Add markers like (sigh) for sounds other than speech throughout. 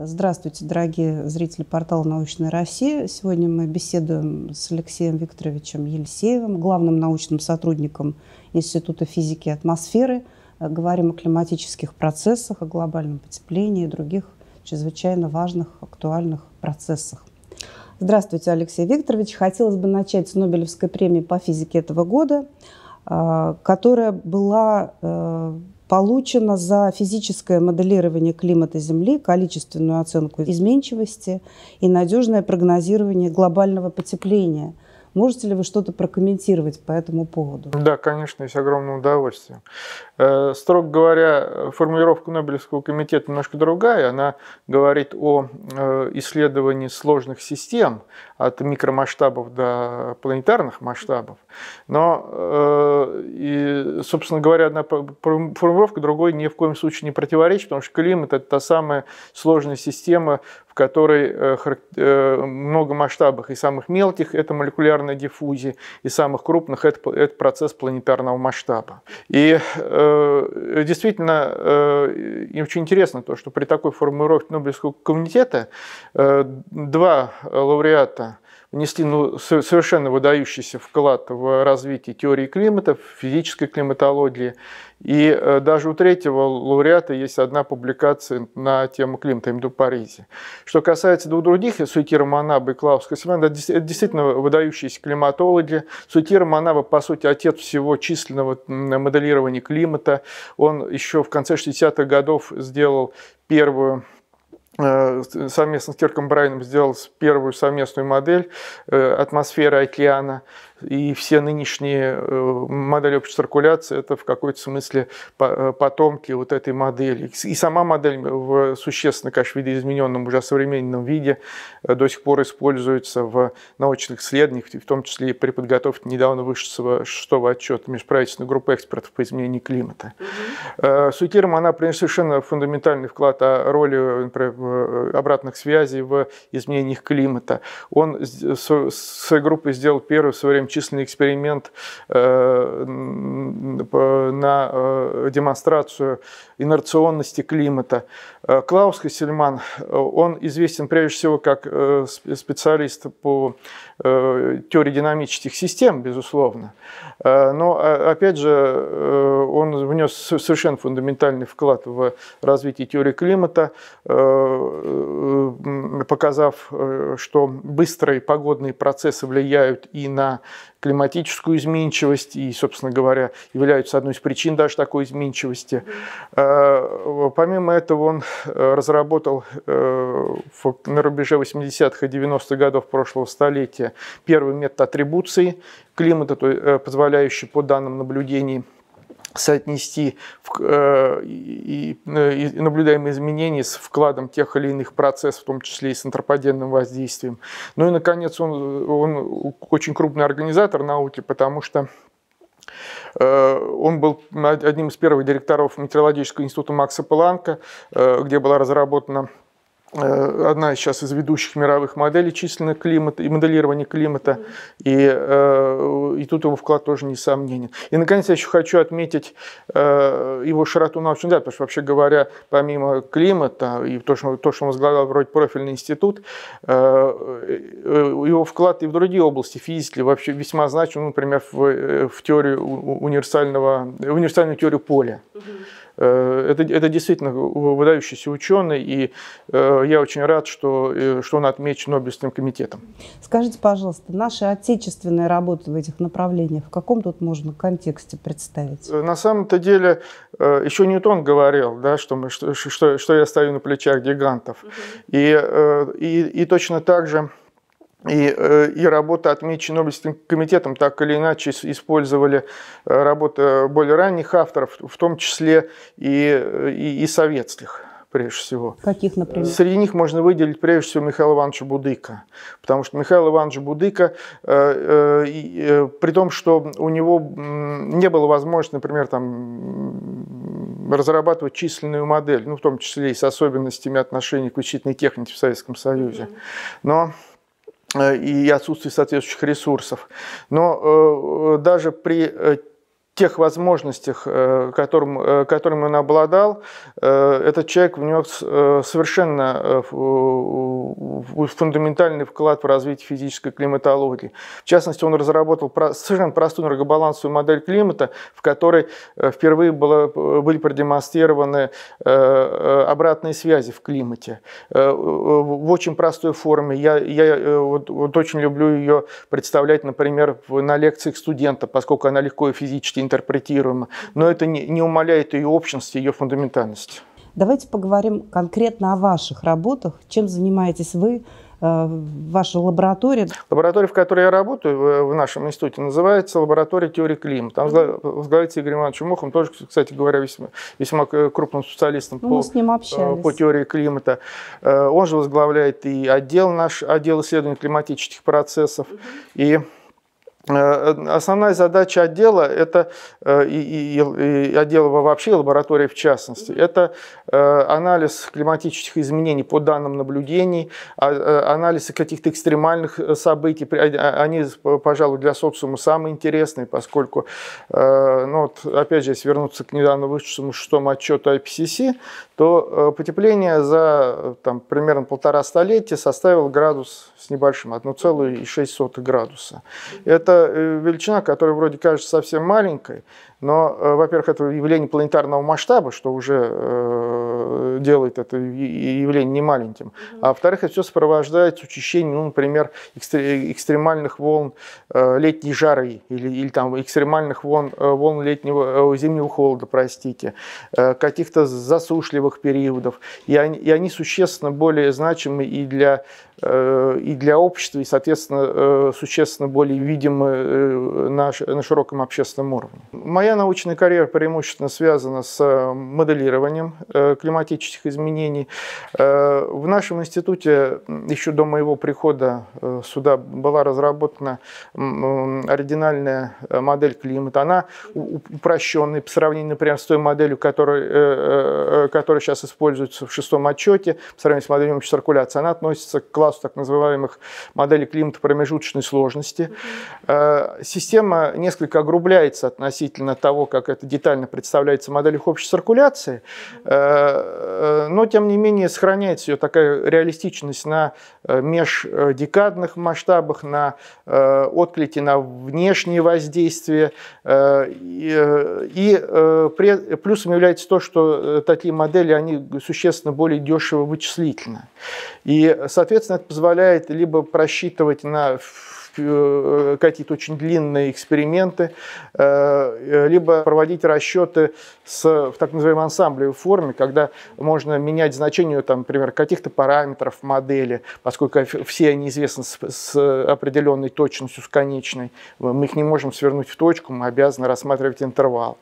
Здравствуйте, дорогие зрители портала «Научная Россия». Сегодня мы беседуем с Алексеем Викторовичем Елисеевым, главным научным сотрудником Института физики и атмосферы. Говорим о климатических процессах, о глобальном потеплении и других чрезвычайно важных, актуальных процессах. Здравствуйте, Алексей Викторович. Хотелось бы начать с Нобелевской премии по физике этого года, а, которая была э, Получено за физическое моделирование климата Земли, количественную оценку изменчивости и надежное прогнозирование глобального потепления – Можете ли вы что-то прокомментировать по этому поводу? Да, конечно, и с огромным удовольствием. Э, строго говоря, формулировка Нобелевского комитета немножко другая. Она говорит о э, исследовании сложных систем от микромасштабов до планетарных масштабов. Но, э, и, собственно говоря, одна формулировка другой ни в коем случае не противоречит, потому что климат – это та самая сложная система, которой э, э, много масштабах и самых мелких – это молекулярная диффузия, и самых крупных – это процесс планетарного масштаба. И э, действительно, и очень интересно то, что при такой формулировке Нобелевского комитета два лауреата – внесли ну, совершенно выдающийся вклад в развитие теории климата, физической климатологии. И э, даже у третьего лауреата есть одна публикация на тему климата, именно в Паризе. Что касается двух других, Суикира Манаба и Клаус Кассиман, это действительно выдающиеся климатологи. Суикира Манаба, по сути, отец всего численного моделирования климата. Он еще в конце 60-х годов сделал первую Э, совместно с Кирком Брайном сделал первую совместную модель э, атмосферы океана и все нынешние э, модели общей циркуляции – это в какой-то смысле э, потомки вот этой модели. И сама модель э, в существенно, конечно, видоизмененном, уже современном виде до сих пор используется в научных исследованиях, в том числе и при подготовке недавно вышедшего шестого отчета межправительственной группы экспертов по изменению климата. Mm-hmm. Сукирма, она принесла совершенно фундаментальный вклад о а роли например, обратных связей в изменениях климата. Он с своей группой сделал первый в свое время численный эксперимент э, на э, демонстрацию инерционности климата. Э, Клаус Хассельман, он известен прежде всего как специалист по Э, теории динамических систем, безусловно. Э, но, а, опять же, э, он внес совершенно фундаментальный вклад в развитие теории климата, показав, что быстрые погодные процессы влияют и на климатическую изменчивость и, собственно говоря, являются одной из причин даже такой изменчивости. А, помимо этого он э, разработал э, на рубеже 80-х и 90-х годов прошлого столетия первый метод атрибуции климата, э, позволяющий по данным наблюдений соотнести э, и, и э, наблюдаемые изменения с вкладом тех или иных процессов, в том числе и с антропогенным воздействием. Ну и, наконец, он, он очень крупный организатор науки, потому что э, он был одним из первых директоров Метеорологического института Макса Планка, э, где была разработана Э, одна сейчас из ведущих мировых моделей численного климата и моделирования климата, mm-hmm. и, э, и тут его вклад тоже несомненен. И, наконец, я еще хочу отметить э, его широту научных данных, потому что, вообще говоря, помимо климата и то, что, то, что он возглавлял вроде профильный институт, его вклад и в другие области физики вообще весьма значим, ну, например, в, в теорию универсального, универсальную теорию поля. Mm-hmm Э, это, это действительно выдающийся ученый, и э, я очень рад, что, э, что он отмечен Нобелевским комитетом. Скажите, пожалуйста, наши отечественные работы в этих направлениях в каком тут можно контексте представить? На самом-то деле, еще Ньютон говорил, да, что, мы, что, что, что я стою на плечах гигантов. Угу. И, и, и точно так же и, э, и работа, отмеченная Нобелевским комитетом, так или иначе использовали э, работы более ранних авторов, в том числе и, э, и, и советских прежде всего. Каких, например? Среди них можно выделить прежде всего Михаила Ивановича Будыка, потому что Михаил Иванович Будыка, при том, что у него не было возможности, например, там, разрабатывать численную модель, ну, в том числе и с особенностями отношений к учительной технике в Советском Союзе, но Э, и отсутствие соответствующих ресурсов. Но э, э, даже при тех возможностях, э, которым, э, которым он обладал, э, этот человек внес совершенно фундаментальный вклад в развитие физической климатологии. В частности, он разработал совершенно простую энергобалансовую модель климата, в которой впервые было, были продемонстрированы обратные связи в климате. В очень простой форме. Я, я вот, вот очень люблю ее представлять, например, на лекциях студента, поскольку она легко и физически интерпретируемо, но это не, не умаляет ее общности, ее фундаментальности. Давайте поговорим конкретно о ваших работах. Чем занимаетесь вы, э, ваша лаборатория? Лаборатория, в которой я работаю, в нашем институте, называется лаборатория теории климата. Там возглавляется Игорь Иванович Умух, он тоже, кстати говоря, весьма, весьма крупным специалистом ну, по, с ним э, по теории климата. Э, он же возглавляет и отдел наш, отдел исследований климатических процессов. Угу. И Э, э, основная задача отдела это э, и, и, и отдела вообще, лаборатории в частности, это анализ климатических изменений по данным наблюдений, а, анализ каких-то экстремальных событий. Они, а, пожалуй, для социума самые интересные, поскольку, ну вот, опять же, если вернуться к недавно вышедшему шестому отчету IPCC, то потепление за там, примерно полтора столетия составило градус с небольшим, 1,6 градуса. Это Э, величина, которая вроде кажется совсем маленькой, но, э, во-первых, это явление планетарного масштаба, что уже э, делает это явление немаленьким. А во-вторых, это все сопровождается учащением, ну, например, экстремальных волн э, летней жары или, или там экстремальных волн, волн летнего, зимнего холода, простите, каких-то засушливых периодов. И они, и они существенно более значимы и для, и для общества, и, соответственно, существенно более видимы на, на широком общественном уровне. Моя Моя научная карьера преимущественно связана с э, моделированием э, климатических изменений. Э, в нашем институте еще до моего прихода сюда была разработана оригинальная модель климата. Она упрощенная по сравнению, например, с той моделью, которая, которая сейчас используется в шестом отчете, по сравнению с моделью циркуляции. Она относится к классу так называемых моделей климата промежуточной сложности. Система несколько огрубляется относительно того, как это детально представляется в моделях общей циркуляции, э, э, но, тем не менее, сохраняется ее такая реалистичность на э, междекадных масштабах, на отклике на внешние воздействия. И плюсом является то, что такие модели, они существенно более дешево вычислительны. И, соответственно, это позволяет либо просчитывать на Э, э, какие-то очень длинные эксперименты, э, либо проводить расчеты с, в так называемой ансамблевой форме, когда можно менять значение, там, например, каких-то параметров модели, поскольку все они известны с, с определенной точностью, с конечной. Мы их не можем свернуть в точку, мы обязаны рассматривать интервал.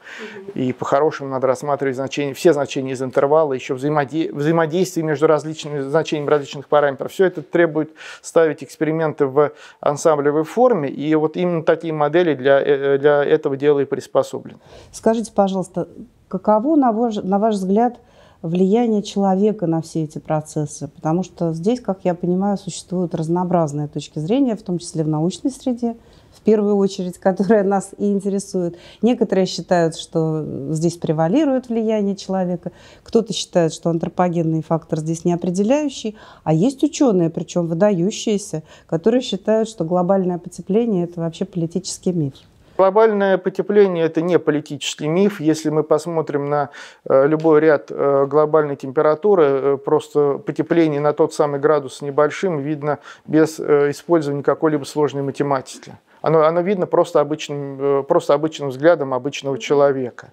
И по-хорошему надо рассматривать значения, все значения из интервала, еще взаимоди взаимодействие между различными значениями различных параметров. Все это требует ставить эксперименты в ансамбле кораблевой форме, и вот именно такие модели для, э, э, для этого дела и приспособлены. Скажите, пожалуйста, каково, на ваш, на ваш взгляд, влияние человека на все эти процессы, потому что здесь, как я понимаю, существуют разнообразные точки зрения, в том числе в научной среде, в первую очередь, (laughs) которая нас и интересует. Некоторые считают, что здесь превалирует влияние человека, кто-то считает, что антропогенный фактор здесь не определяющий, а есть ученые, причем выдающиеся, которые считают, что глобальное потепление – это вообще политический миф. Глобальное потепление – это не политический миф. Если мы посмотрим на э, любой ряд э, глобальной температуры, э, просто потепление на тот самый градус небольшим видно без использования какой-либо сложной математики. Оно, оно видно просто обычным, э, просто обычным взглядом обычного человека.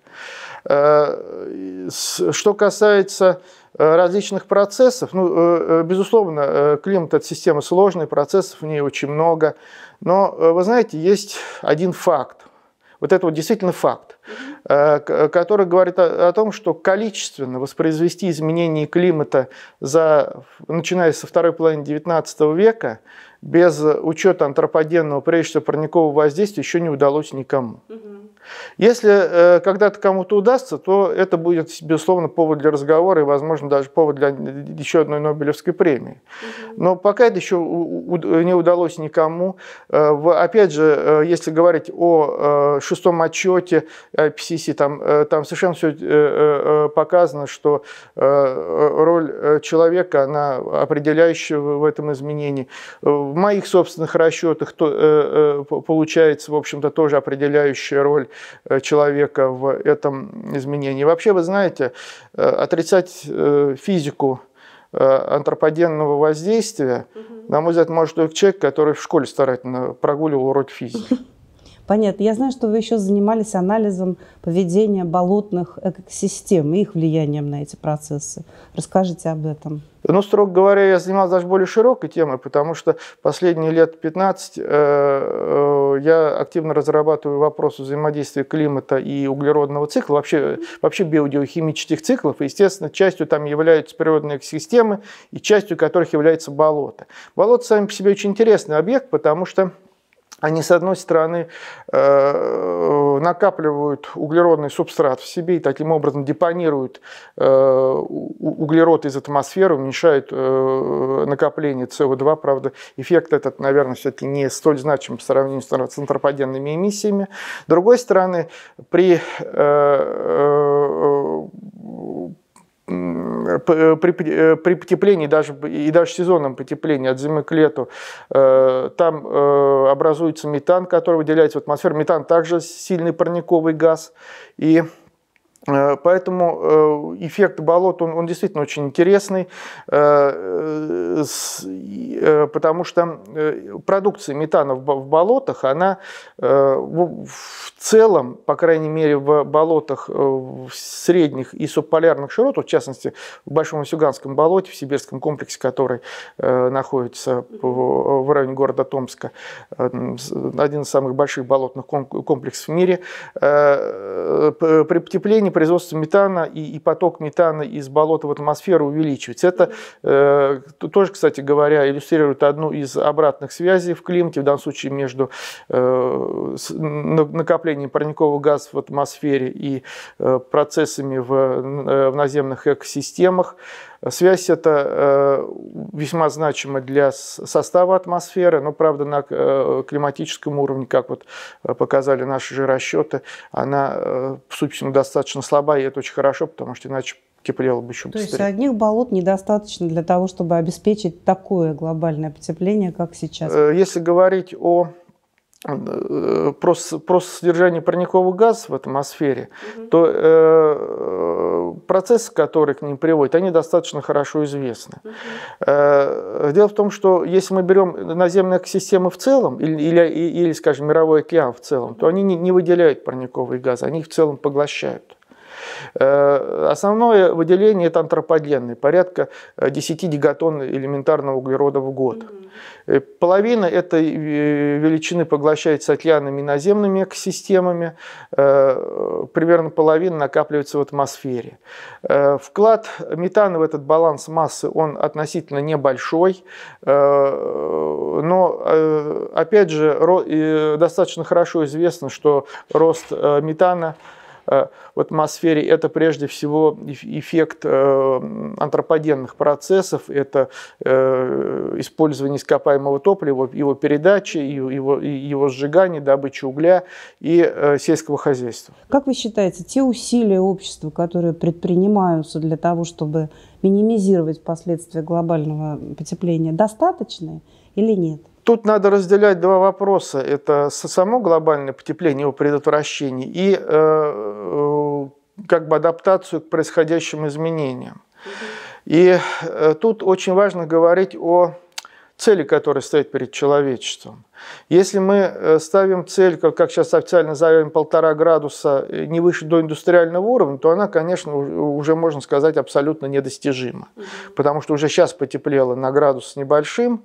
Э, что касается э, различных процессов, ну, безусловно, климат – это система сложная, процессов в ней очень много. Но, вы знаете, есть один факт. Вот это вот действительно факт, который говорит о, о том, что количественно воспроизвести изменения климата, за, начиная со второй половины XIX века, без э, учета антропогенного, прежде всего, парникового воздействия еще не удалось никому. Если э, когда-то кому-то удастся, то это будет, безусловно, повод для разговора и, возможно, даже повод для еще одной Нобелевской премии. Но пока это еще у, у, не удалось никому. Э, в, опять же, э, если говорить о э, шестом отчете IPCC, там, э, там совершенно все э, э, э, показано, что э, э роль человека, она определяющая в этом изменении в моих собственных расчетах то, э, э, получается, в общем-то, тоже определяющая роль э, человека в этом изменении. Вообще, вы знаете, отрицать физику антропогенного воздействия, угу. на мой взгляд, может только человек, который в школе старательно прогуливал уроки физики. Понятно. Я знаю, что вы еще занимались анализом поведения болотных экосистем и их влиянием на эти процессы. Расскажите об этом. Ну, строго говоря, я занимался даже более широкой темой, потому что последние лет 15 э, э, я активно разрабатываю вопрос взаимодействия климата и углеродного цикла, вообще, вообще биодиохимических циклов. И, естественно, частью там являются природные экосистемы и частью которых является болото. Болото сами по себе очень интересный объект, потому что они, с одной стороны, э, накапливают углеродный субстрат в себе и таким образом депонируют э, углерод из атмосферы, уменьшают э, накопление СО2. Правда, эффект этот, наверное, все-таки не столь значим по сравнению с антропогенными эмиссиями. С другой стороны, при Э, при, э, при потеплении даже, и даже сезонном потеплении от зимы к лету, э, там образуется метан, который выделяется в атмосферу. Метан также сильный парниковый газ. И Э, поэтому э, эффект болот, он, он действительно очень интересный, э, потому что продукция метана в болотах, она в целом, по крайней мере, в болотах средних и субполярных широт, в частности, в Большом Васюганском болоте, в Сибирском комплексе, который находится в районе города Томска, эм, один из самых больших болотных комплексов в мире, при потеплении производство метана и, и поток метана из болота в атмосферу увеличивается. Это э, тоже, кстати говоря, иллюстрирует одну из обратных связей в климате, в данном случае между э, накоплением парниковых газов в атмосфере и э, процессами в, э, в наземных экосистемах. Связь это э, весьма значима для состава атмосферы, но, правда, на э, климатическом уровне, как вот э, показали наши же расчеты, она, собственно, достаточно слаба, и это очень хорошо, потому что иначе теплело бы еще То быстрее. То есть одних болот недостаточно для того, чтобы обеспечить такое глобальное потепление, как сейчас? Если говорить о просто, э, просто содержание парниковых газов в атмосфере, угу. то э, э, процессы, которые к ним приводят, они достаточно хорошо известны. Угу. Э, дело в том, что если мы берем наземные экосистемы в целом, или, или, или скажем, мировой океан в целом, то они не, не выделяют парниковые газы, они их в целом поглощают. Э, основное выделение – это антропогенное, порядка 10 э, гигатонн элементарного углерода в год. Э, половина этой величины поглощается океанами и наземными экосистемами, примерно половина накапливается в атмосфере. Вклад метана в этот баланс массы, он относительно небольшой, но, опять же, достаточно хорошо известно, что рост метана – Э, в атмосфере, это прежде всего эффект э, антропогенных процессов, это э, использование ископаемого топлива, его передачи, его, его сжигание, добыча угля и сельского хозяйства. Как вы считаете, те усилия общества, которые предпринимаются для того, чтобы минимизировать последствия глобального потепления, достаточны или нет? Тут надо разделять два вопроса. Это само глобальное потепление, его предотвращение и э, э, как бы адаптацию к происходящим изменениям. И э, тут очень важно говорить о цели, которая стоит перед человечеством. Если мы э, ставим цель, как сейчас официально заявим, полтора градуса э, не выше до индустриального уровня, то она, конечно, уже, можно сказать, абсолютно недостижима. Потому что уже сейчас потеплело на градус небольшим,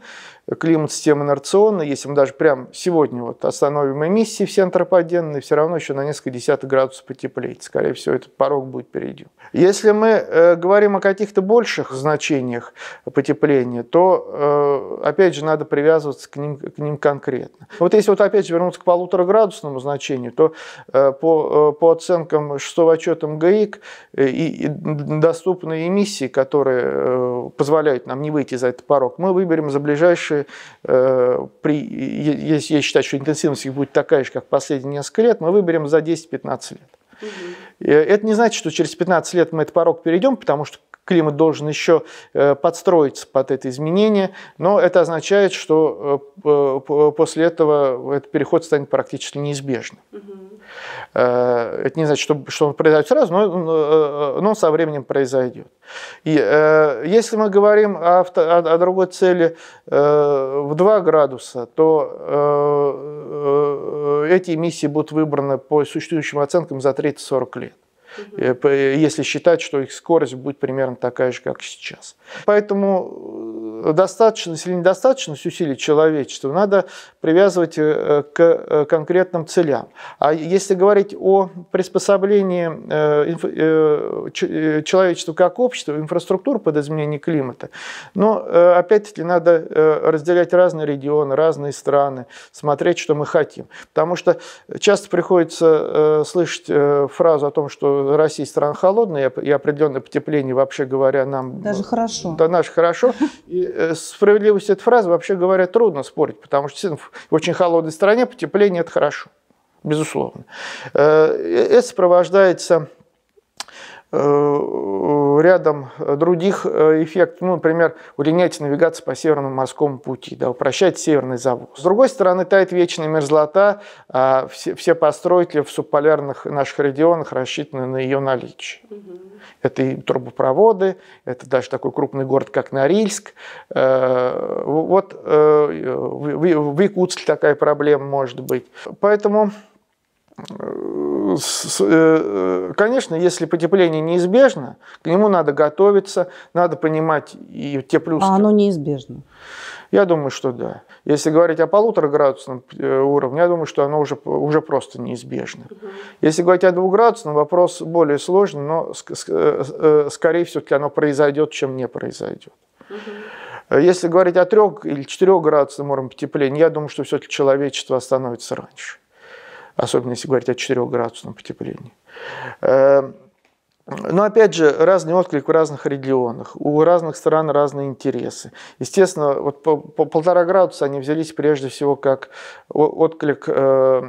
климат системы инерционный, если мы даже прямо сегодня вот остановим эмиссии все антропогенные, все равно еще на несколько десятых градусов потеплеет. Скорее всего, этот порог будет перейден. Если мы э, говорим о каких-то больших значениях потепления, то, опять же, надо привязываться к ним, к ним конкретно конкретно. Вот если вот опять вернуться к полутораградусному значению, то э, по, э, по оценкам 6 отчета МГИК э, и, и доступные эмиссии, которые позволяют нам не выйти за этот порог, мы выберем за ближайшие, при, если я считаю, что интенсивность их будет такая же, как последние несколько лет, мы выберем за 10-15 лет. Это не значит, что через 15 лет мы этот порог перейдем, потому что климат должен еще э, подстроиться под это изменение, но это означает, что э, э, после этого этот переход станет практически неизбежным. Это не значит, что, что он произойдет сразу, но, но со временем произойдет. И если мы говорим о, о, о другой цели в 2 градуса, то эти эмиссии будут выбраны по существующим оценкам за 30-40 лет. Э, э, если считать, что их скорость будет примерно такая же, как сейчас. Поэтому э, достаточность или недостаточность усилий человечества надо привязывать э, к э, конкретным целям. А если говорить о приспособлении э, человечества как общества, инфраструктуры под изменение климата, но ну, опять-таки надо разделять разные регионы, разные страны, смотреть, что мы хотим. Потому что часто приходится слышать фразу о том, что Россия страна холодная и определенное потепление, вообще говоря, нам... Даже хорошо. Да, наш хорошо. И э, справедливости этой фразы, вообще говоря, трудно спорить, потому что в очень холодной стране потепление – это хорошо, безусловно. Э, э, это сопровождается Э, рядом других э, эффектов, ну, например, удлиняйте навигацию по Северному морскому пути, да, упрощать северный завоз. С другой стороны, тает вечная мерзлота, а все, все постройки в субполярных наших регионах рассчитаны на ее наличие. Это и трубопроводы, это даже такой крупный город, как Норильск. Э, вот в Якутске такая проблема может быть. Поэтому Э, э, конечно, если потепление неизбежно, к нему надо готовиться, надо понимать и те а плюсы. А оно неизбежно? Я думаю, что да. Если говорить о полутораградусном э, уровне, я думаю, что оно уже, уже просто неизбежно. Если говорить о двухградусном, вопрос более сложный, но скорее все-таки оно произойдет, чем не произойдет. Если говорить о трех или четырех градусном уровне потепления, я думаю, что все-таки человечество остановится раньше особенно если говорить о 4-градусном потеплении. Эм, но опять же, разный отклик в разных регионах, у разных стран разные интересы. Естественно, вот по, по полтора градуса они взялись прежде всего как отклик э,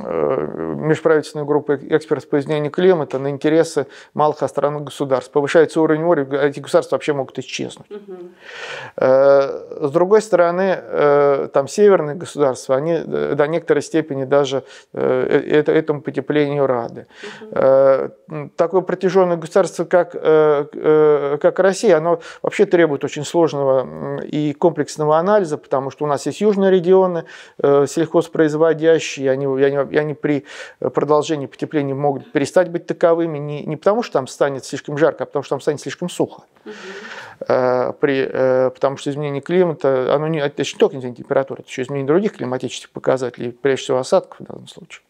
э, межправительственной группы экспертов по изменению климата на интересы малых островных государств. Повышается уровень моря, эти государства вообще могут исчезнуть. Угу. Э, с другой стороны, э, там северные государства, они э, до некоторой степени даже э, э, э этому потеплению рады. Угу. Э, такой протяженный вооруженное государство, как, э, э, как Россия, оно вообще требует очень сложного и комплексного анализа, потому что у нас есть южные регионы, э, сельхозпроизводящие, они, они, они при продолжении потепления могут перестать быть таковыми, не, не потому что там станет слишком жарко, а потому что там станет слишком сухо. при, потому что изменение климата, оно не, это не только изменение температуры, это еще изменение других климатических показателей, прежде всего осадков в данном случае.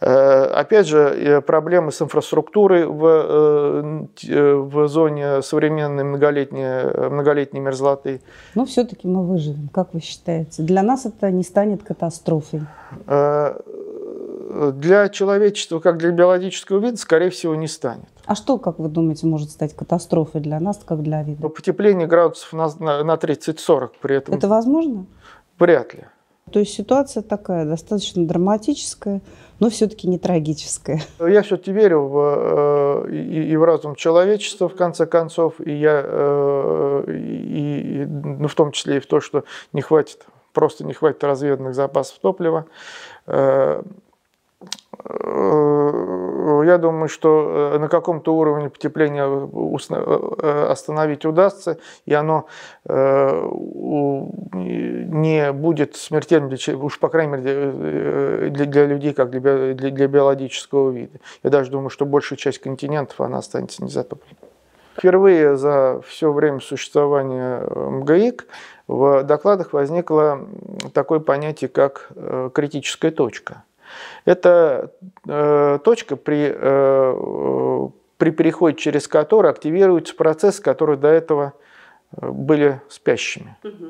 Э, опять же, проблемы с инфраструктурой в, э, э, в зоне современной многолетней, многолетней мерзлоты. Но все-таки мы выживем, как вы считаете? Для нас это не станет катастрофой? Для человечества, как для биологического вида, скорее всего, не станет. А что, как вы думаете, может стать катастрофой для нас, как для вида? Потепление градусов на, на 30-40 при этом. Это возможно? Вряд ли. То есть ситуация такая, достаточно драматическая, но все-таки не трагическая. Я все-таки верю в, э, и, и в разум человечества, в конце концов, и я, э, и, и, ну, в том числе и в то, что не хватит, просто не хватит разведанных запасов топлива. Э, Э, я думаю, что э, на каком-то уровне потепления э, остановить удастся, и оно не будет смертельным, для, уж по крайней мере для, для людей, как для, для, для биологического вида. Я даже думаю, что большая часть континентов она останется незатопленной. Впервые за все время существования МГИК в докладах возникло такое понятие, как критическая точка. Это э, точка, при, э, э, при переходе через которую активируется процесс, который до этого э, были спящими. Угу.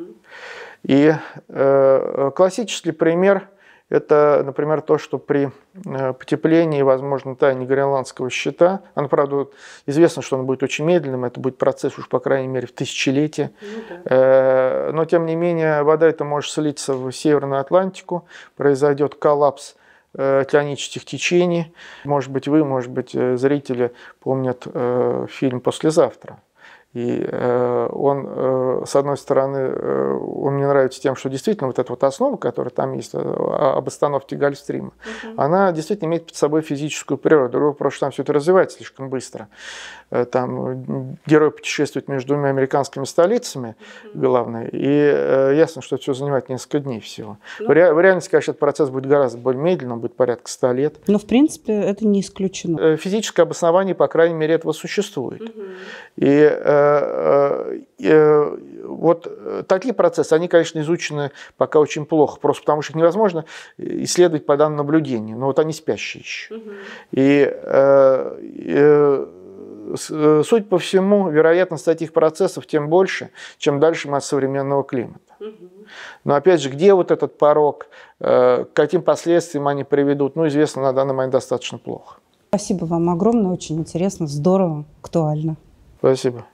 И э, э, классический пример – это, например, то, что при потеплении, возможно, тайне гренландского щита, оно, правда, известно, что он будет очень медленным, это будет процесс уж, по крайней мере, в тысячелетие, ну, да. э, но, тем не менее, вода это может слиться в Северную Атлантику, произойдет коллапс – океанических э, течений. Может быть, вы, может быть, э, зрители помнят э, фильм «Послезавтра». И э, он, э, с одной стороны, э, он мне нравится тем, что действительно вот эта вот основа, которая там есть э, об остановке Гольфстрима, угу. она действительно имеет под собой физическую природу. Другой вопрос, что там все это развивается слишком быстро. Э, там э, герой путешествует между двумя американскими столицами, угу. главное, и ясно, что это все занимает несколько дней всего. Ну, в, ре, в реальности, конечно, этот процесс будет гораздо более медленным, будет порядка 100 лет. Но, ну, в принципе, это не исключено. Физическое обоснование, по крайней мере, этого существует. Угу. И Э, э, вот э, такие процессы, они, конечно, изучены пока очень плохо, просто потому что их невозможно исследовать по данным наблюдению, но вот они спящие еще. Угу. И суть по всему, вероятность таких процессов тем больше, чем дальше мы от современного климата. Но опять же, где вот этот порог, к каким последствиям они приведут, ну, известно на данный момент достаточно плохо. Спасибо вам огромное, очень интересно, здорово, актуально. Спасибо.